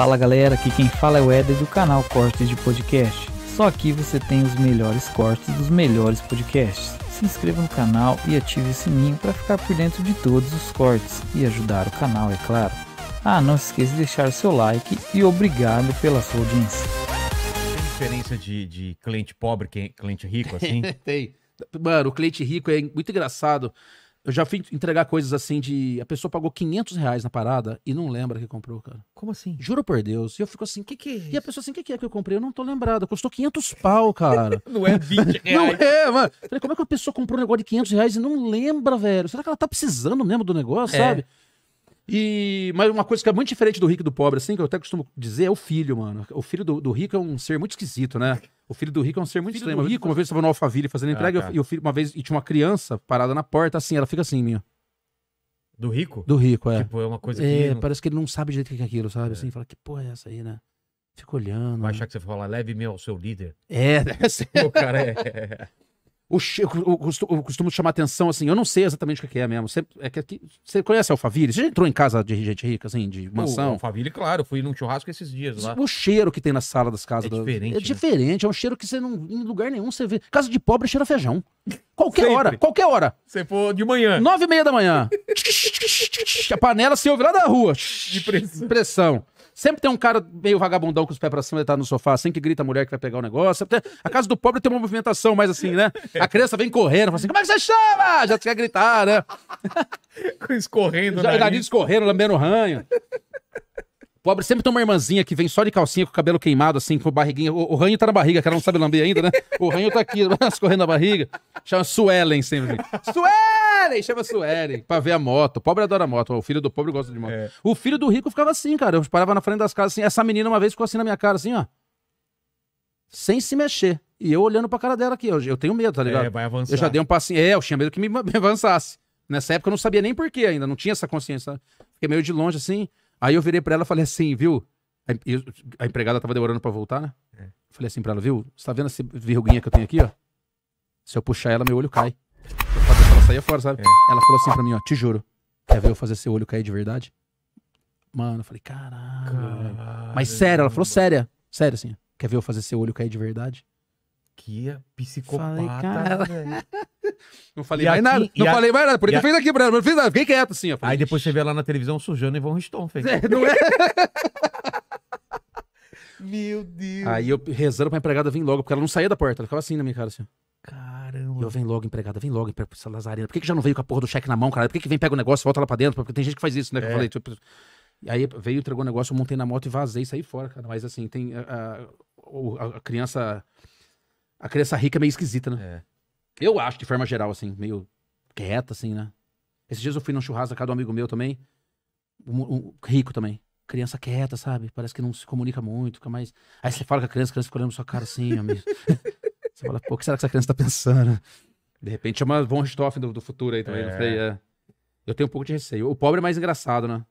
Fala galera, aqui quem fala é o Eder do canal Cortes de Podcast. Só aqui você tem os melhores cortes dos melhores podcasts. Se inscreva no canal e ative o sininho para ficar por dentro de todos os cortes e ajudar o canal, é claro. Ah, não se esqueça de deixar o seu like e obrigado pela sua audiência. Tem diferença de, de cliente pobre que cliente rico assim? tem. Mano, o cliente rico é muito engraçado. Eu já fui entregar coisas assim de. A pessoa pagou 500 reais na parada e não lembra que comprou, cara. Como assim? Juro por Deus. E eu fico assim, que que é isso? E a pessoa assim, que que é que eu comprei? Eu não tô lembrado. Custou 500 pau, cara. não é 20 reais. Não é, mano. Falei, como é que a pessoa comprou um negócio de 500 reais e não lembra, velho? Será que ela tá precisando mesmo do negócio, é. sabe? E, mas uma coisa que é muito diferente do rico e do pobre, assim, que eu até costumo dizer, é o filho, mano. O filho do, do rico é um ser muito esquisito, né? O filho do rico é um ser muito filho estranho. O rico, uma vez, estava no Alphaville fazendo ah, entrega, ah, e o filho, uma vez, e tinha uma criança parada na porta, assim, ela fica assim, minha. Do rico? Do rico, é. Tipo, é uma coisa é, que. Não... Parece que ele não sabe direito o que é aquilo, sabe? Assim, é. Assim, fala, que porra é essa aí, né? Fica olhando. Vai né? achar né? que você fala, leve-me ao seu líder. É, deve ser. O cara é. o, o, eu costumo chamar atenção assim, eu não sei exatamente o que é mesmo. Você, é que, que, você conhece Alphaville? Você já entrou em casa de gente rica, assim, de mansão? O Alphaville, claro, fui num churrasco esses dias lá. O cheiro que tem na sala das casas. É diferente. Da... É né? diferente, é um cheiro que você não. Em lugar nenhum você vê. Casa de pobre cheira feijão. Qualquer Sempre. hora, qualquer hora. Você for de manhã. Nove e meia da manhã. A panela se ouve lá da rua. De pressão. pressão. Sempre tem um cara meio vagabundão com os pés pra cima, ele tá no sofá, assim que grita a mulher que vai pegar o negócio. Tem... A casa do pobre tem uma movimentação mais assim, né? A criança vem correndo, fala assim: como é que você chama? Já quer gritar, né? Escorrendo, né? Já, já escorrendo, lambendo ranho. Pobre sempre tem uma irmãzinha que vem só de calcinha com o cabelo queimado, assim, com barriguinha. O, o ranho tá na barriga, que ela não sabe lamber ainda, né? O ranho tá aqui, escorrendo na barriga. Chama Suelen sempre. Suelen! Chama Suelen, pra ver a moto. O pobre adora moto. O filho do pobre gosta de moto. É. O filho do rico ficava assim, cara. Eu parava na frente das casas assim. Essa menina uma vez ficou assim na minha cara, assim, ó. Sem se mexer. E eu olhando pra cara dela aqui. Eu, eu tenho medo, tá é, ligado? É, vai avançar. Eu já dei um passinho. É, eu tinha medo que me, me avançasse. Nessa época eu não sabia nem porquê ainda, não tinha essa consciência. Fiquei meio de longe assim. Aí eu virei para ela e falei assim, viu? A, empregada tava demorando para voltar, né? É. Falei assim pra ela, viu? Você tá vendo essa verruguinha que eu tenho aqui, ó? Se eu puxar ela, meu olho cai. Eu falei, ela saia fora, sabe? É. Ela falou assim pra mim, ó, te juro. Quer ver eu fazer seu olho cair de verdade? Mano, eu falei, caraca. Mas sério, ela falou séria. Sério, assim. Quer ver eu fazer seu olho cair de verdade? psicopata, falei, né? Não falei e mais aqui, nada. Não a... falei mais nada. Por isso eu fiz aqui, Breno. Não fiz nada. Fiquei quieto assim. Falei, aí depois você vê lá na televisão sujando e vão Riston, fez. É, não é? Meu Deus. Aí eu rezando pra empregada vir logo, porque ela não saía da porta. Ela ficava assim na minha cara, assim. Caramba. Eu, vem logo, empregada, vem logo, essa lazarena. Por que, que já não veio com a porra do cheque na mão, cara? Por que, que vem, pega o negócio, volta lá pra dentro? Porque tem gente que faz isso, né? É. eu falei, tipo... Aí veio, entregou o negócio, eu montei na moto e vazei, saí fora, cara. Mas assim, tem... A, a, a criança a criança rica é meio esquisita, né? É. Eu acho, de forma geral, assim, meio quieta, assim, né? Esses dias eu fui num churrasco da casa de um amigo meu também, um, um, rico também. Criança quieta, sabe? Parece que não se comunica muito, fica mais. Aí você fala com a criança, a criança fica olhando sua cara assim, amigo. você fala, pô, o que será que essa criança tá pensando? De repente é uma von Richthofen do, do futuro aí também, é. É. Eu tenho um pouco de receio. O pobre é mais engraçado, né?